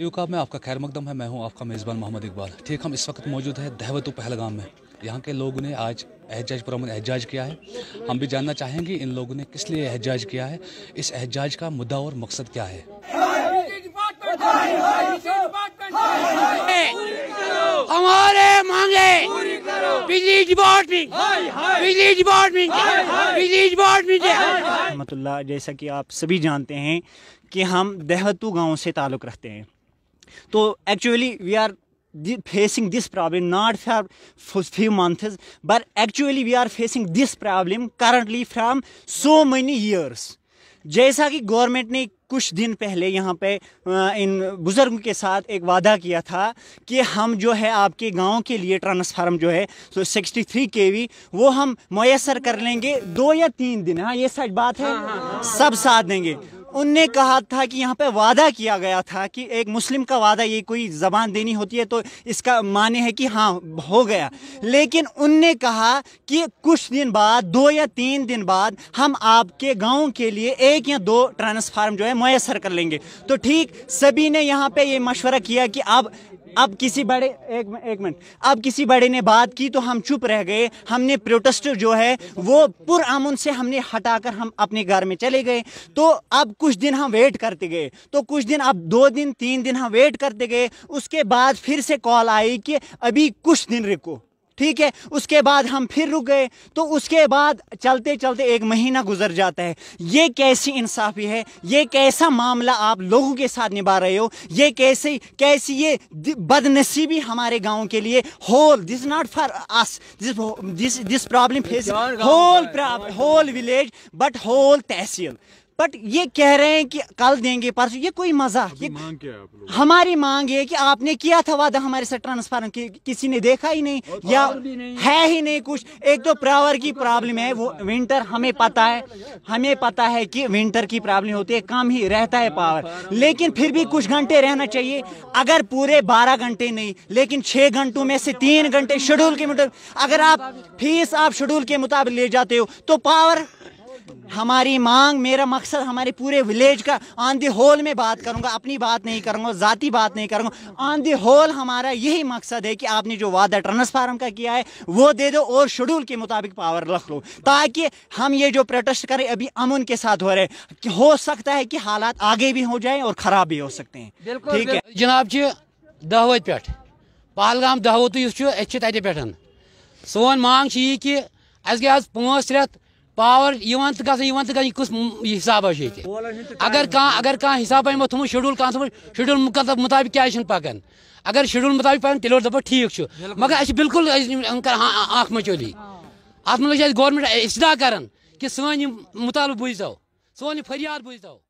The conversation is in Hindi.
न्यू में आपका खैर मकदम है मैं हूं आपका मेज़बान मोहम्मद इकबाल ठीक हम इस वक्त मौजूद है दहवतु पहलगाम में यहाँ के लोगों ने आज एहजाज पर एहजाज किया है हम भी जानना चाहेंगे इन लोगों ने किस लिए एहजाज किया है इस एहजाज का मुद्दा और मकसद क्या है हमारे मांगे जैसा कि आप सभी जानते हैं कि हम देहतु गांव से ताल्लुक़ रखते हैं तो actually we are facing this problem not for few months but actually we are facing this problem currently from so many years जैसा कि गवर्नमेंट ने कुछ दिन पहले यहाँ पे इन बुज़ुर्गों के साथ एक वादा किया था कि हम जो है आपके गांव के लिए ट्रांसफार्म जो है तो 63 थ्री के वी वो हम मैसर कर लेंगे दो या तीन दिन हाँ ये सच बात है हाँ, हाँ, हाँ, सब साथ देंगे उनने कहा था कि यहाँ पे वादा किया गया था कि एक मुस्लिम का वादा ये कोई ज़बान देनी होती है तो इसका माने है कि हाँ हो गया लेकिन उनने कहा कि कुछ दिन बाद दो या तीन दिन बाद हम आपके गांव के लिए एक या दो ट्रांसफार्म जो है मैसर कर लेंगे तो ठीक सभी ने यहाँ पे ये मशवरा किया कि अब अब किसी बड़े एक एक मिनट अब किसी बड़े ने बात की तो हम चुप रह गए हमने प्रोटेस्ट जो है वो पुरअमन से हमने हटाकर हम अपने घर में चले गए तो अब कुछ दिन हम वेट करते गए तो कुछ दिन अब दो दिन तीन दिन हम वेट करते गए उसके बाद फिर से कॉल आई कि अभी कुछ दिन रुको ठीक है उसके बाद हम फिर रुक गए तो उसके बाद चलते चलते एक महीना गुजर जाता है ये कैसी इंसाफी है ये कैसा मामला आप लोगों के साथ निभा रहे हो ये कैसे कैसी ये बदनसीबी हमारे गांव के लिए whole this not for us this this problem face whole whole village but whole tehsil but ये कह रहे हैं कि कल देंगे परसों ये कोई मजा ये मांग क्या आप लोग हमारी मांग ये कि आपने किया था वादा हमारे साथ ट्रांसफर कि, किसी ने देखा ही नहीं या नहीं। है ही नहीं कुछ एक तो पावर की प्रॉब्लम है वो विंटर हमें पता है हमें पता है कि विंटर की प्रॉब्लम होती है कम ही रहता है पावर लेकिन फिर भी कुछ घंटे रहना चाहिए अगर पूरे बारह घंटे नहीं लेकिन छः घंटों में से तीन घंटे शेड्यूल के मुताबिक अगर आप फीस आप शेड्यूल के मुताबिक ले जाते हो तो पावर हमारी मांग मेरा मकसद हमारे पूरे विलेज का ऑन दी होल में बात करूँगा अपनी बात नहीं करूँगा ज़ाती बात नहीं करूंगा ऑन दी होल हमारा यही मकसद है कि आपने जो वादा ट्रांसफार्म का किया है वो दे दो और शेड्यूल के मुताबिक पावर रख लो ताकि हम ये जो प्रोटेस्ट करें अभी अमन के साथ हो रहे हो सकता है कि हालात आगे भी हो जाए और ख़राब भी हो सकते हैं ठीक है जनाब जी दहवत पे पहलगाम दहवत तथे तो पे सोन मांग यह कि अस गए आज पांच रेत पावर यहां कस हिसाब अगर कह अगर कह हिसाब अमो थो शेड्यूल कह शेड्यूल मुताबिक क्या पकान अगर शेड्यूल मुताबिक पकान तेल दपा ठीक मगर अच्छे बिल्कुल मचोली अत मे गमेंट इश्दा कर कि सी मुताल सो सोन फरियाद बूझो